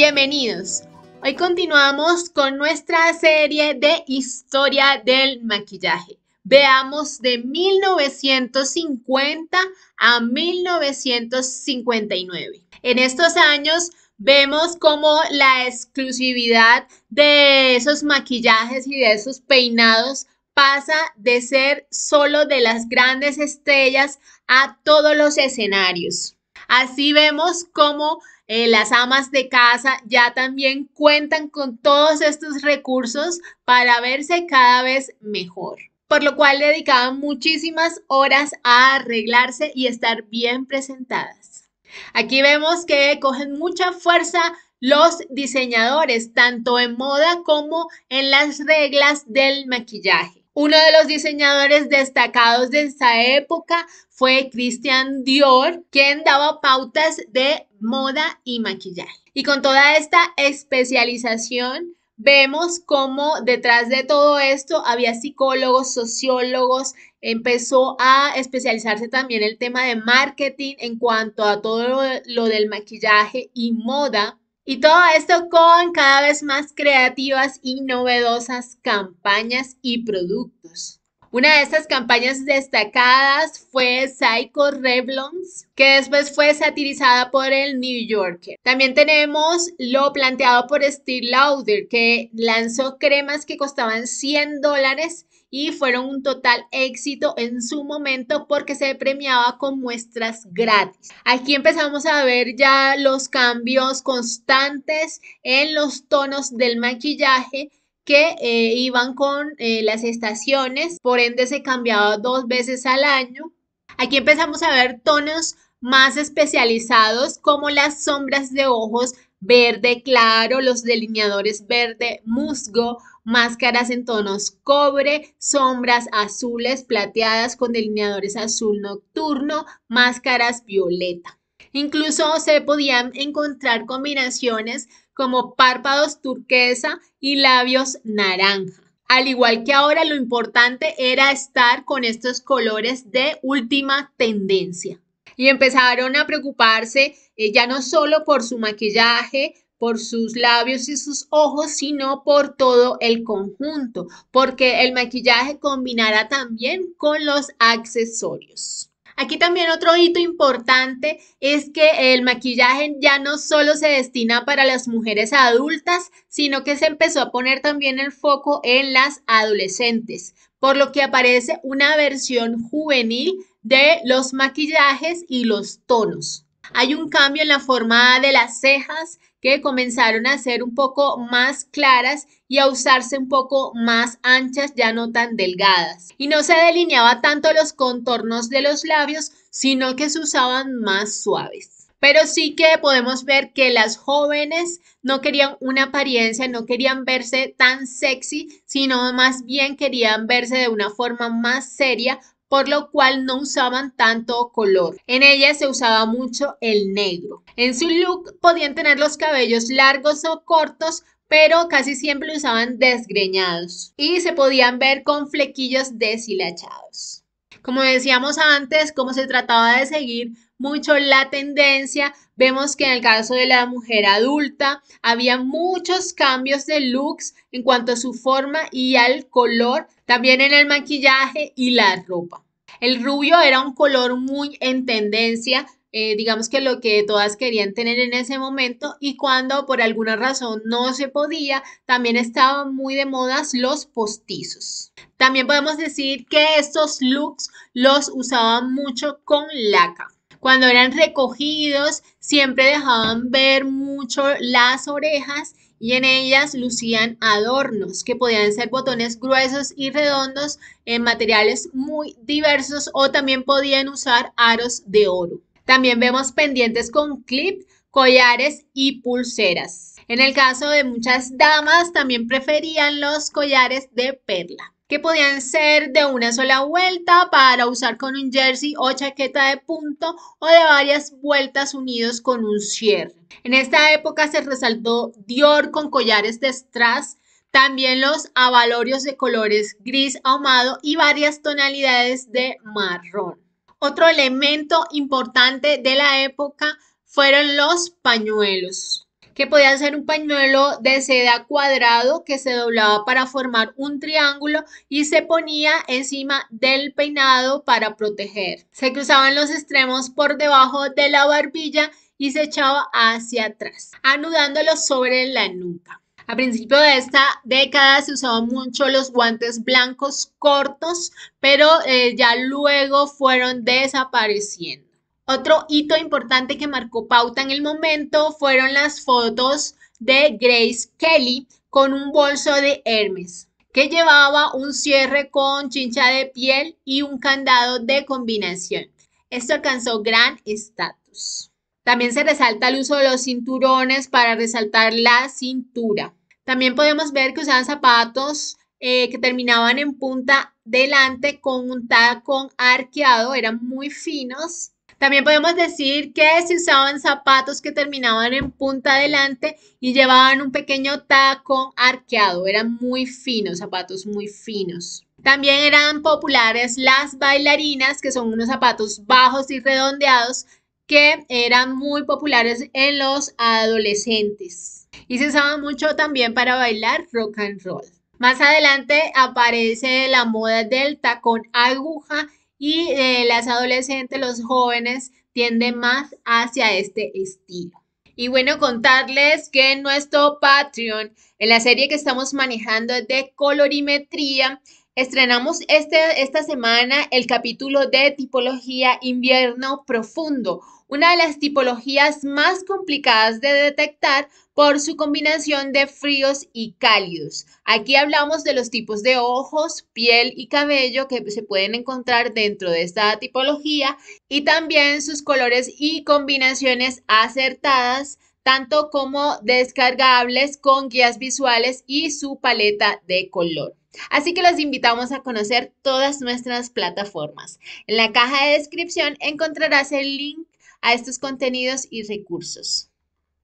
Bienvenidos. Hoy continuamos con nuestra serie de historia del maquillaje. Veamos de 1950 a 1959. En estos años vemos cómo la exclusividad de esos maquillajes y de esos peinados pasa de ser solo de las grandes estrellas a todos los escenarios. Así vemos cómo eh, las amas de casa ya también cuentan con todos estos recursos para verse cada vez mejor. Por lo cual dedicaban muchísimas horas a arreglarse y estar bien presentadas. Aquí vemos que cogen mucha fuerza los diseñadores, tanto en moda como en las reglas del maquillaje. Uno de los diseñadores destacados de esa época fue Christian Dior, quien daba pautas de moda y maquillaje. Y con toda esta especialización, vemos cómo detrás de todo esto había psicólogos, sociólogos, empezó a especializarse también el tema de marketing en cuanto a todo lo del maquillaje y moda. Y todo esto con cada vez más creativas y novedosas campañas y productos. Una de estas campañas destacadas fue Psycho Reblons, que después fue satirizada por el New Yorker. También tenemos lo planteado por Steve Lauder, que lanzó cremas que costaban 100 dólares y fueron un total éxito en su momento porque se premiaba con muestras gratis. Aquí empezamos a ver ya los cambios constantes en los tonos del maquillaje que eh, iban con eh, las estaciones, por ende se cambiaba dos veces al año. Aquí empezamos a ver tonos más especializados como las sombras de ojos verde claro, los delineadores verde musgo, máscaras en tonos cobre, sombras azules plateadas con delineadores azul nocturno, máscaras violeta. Incluso se podían encontrar combinaciones como párpados turquesa y labios naranja. Al igual que ahora, lo importante era estar con estos colores de última tendencia. Y empezaron a preocuparse eh, ya no solo por su maquillaje, por sus labios y sus ojos, sino por todo el conjunto, porque el maquillaje combinará también con los accesorios. Aquí también otro hito importante es que el maquillaje ya no solo se destina para las mujeres adultas, sino que se empezó a poner también el foco en las adolescentes, por lo que aparece una versión juvenil de los maquillajes y los tonos. Hay un cambio en la forma de las cejas, que comenzaron a ser un poco más claras y a usarse un poco más anchas, ya no tan delgadas. Y no se delineaba tanto los contornos de los labios, sino que se usaban más suaves pero sí que podemos ver que las jóvenes no querían una apariencia, no querían verse tan sexy, sino más bien querían verse de una forma más seria por lo cual no usaban tanto color. En ella se usaba mucho el negro. En su look podían tener los cabellos largos o cortos, pero casi siempre usaban desgreñados y se podían ver con flequillos deshilachados. Como decíamos antes, como se trataba de seguir mucho la tendencia. Vemos que en el caso de la mujer adulta había muchos cambios de looks en cuanto a su forma y al color, también en el maquillaje y la ropa. El rubio era un color muy en tendencia, eh, digamos que lo que todas querían tener en ese momento y cuando por alguna razón no se podía, también estaban muy de modas los postizos. También podemos decir que estos looks los usaban mucho con laca. Cuando eran recogidos, siempre dejaban ver mucho las orejas y en ellas lucían adornos que podían ser botones gruesos y redondos en eh, materiales muy diversos o también podían usar aros de oro. También vemos pendientes con clip, collares y pulseras. En el caso de muchas damas también preferían los collares de perla que podían ser de una sola vuelta para usar con un jersey o chaqueta de punto o de varias vueltas unidos con un cierre. En esta época se resaltó Dior con collares de strass, también los abalorios de colores gris ahumado y varias tonalidades de marrón. Otro elemento importante de la época fueron los pañuelos que podía ser un pañuelo de seda cuadrado que se doblaba para formar un triángulo y se ponía encima del peinado para proteger. Se cruzaban los extremos por debajo de la barbilla y se echaba hacia atrás, anudándolo sobre la nuca. A principio de esta década se usaban mucho los guantes blancos cortos, pero eh, ya luego fueron desapareciendo. Otro hito importante que marcó pauta en el momento fueron las fotos de Grace Kelly con un bolso de Hermes que llevaba un cierre con chincha de piel y un candado de combinación. Esto alcanzó gran estatus. También se resalta el uso de los cinturones para resaltar la cintura. También podemos ver que usaban zapatos eh, que terminaban en punta delante con un tacón arqueado, eran muy finos también podemos decir que se usaban zapatos que terminaban en punta adelante y llevaban un pequeño tacón arqueado. Eran muy finos, zapatos muy finos. También eran populares las bailarinas, que son unos zapatos bajos y redondeados que eran muy populares en los adolescentes. Y se usaban mucho también para bailar rock and roll. Más adelante aparece la moda del tacón aguja y eh, las adolescentes, los jóvenes tienden más hacia este estilo. Y bueno, contarles que en nuestro Patreon, en la serie que estamos manejando de colorimetría, Estrenamos este, esta semana el capítulo de tipología invierno profundo, una de las tipologías más complicadas de detectar por su combinación de fríos y cálidos. Aquí hablamos de los tipos de ojos, piel y cabello que se pueden encontrar dentro de esta tipología y también sus colores y combinaciones acertadas tanto como descargables con guías visuales y su paleta de color. Así que los invitamos a conocer todas nuestras plataformas. En la caja de descripción encontrarás el link a estos contenidos y recursos.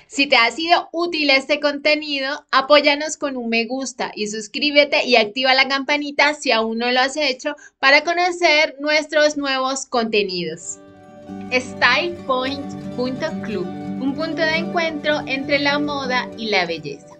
Si te ha sido útil este contenido, apóyanos con un me gusta y suscríbete y activa la campanita si aún no lo has hecho para conocer nuestros nuevos contenidos. StylePoint.club un punto de encuentro entre la moda y la belleza.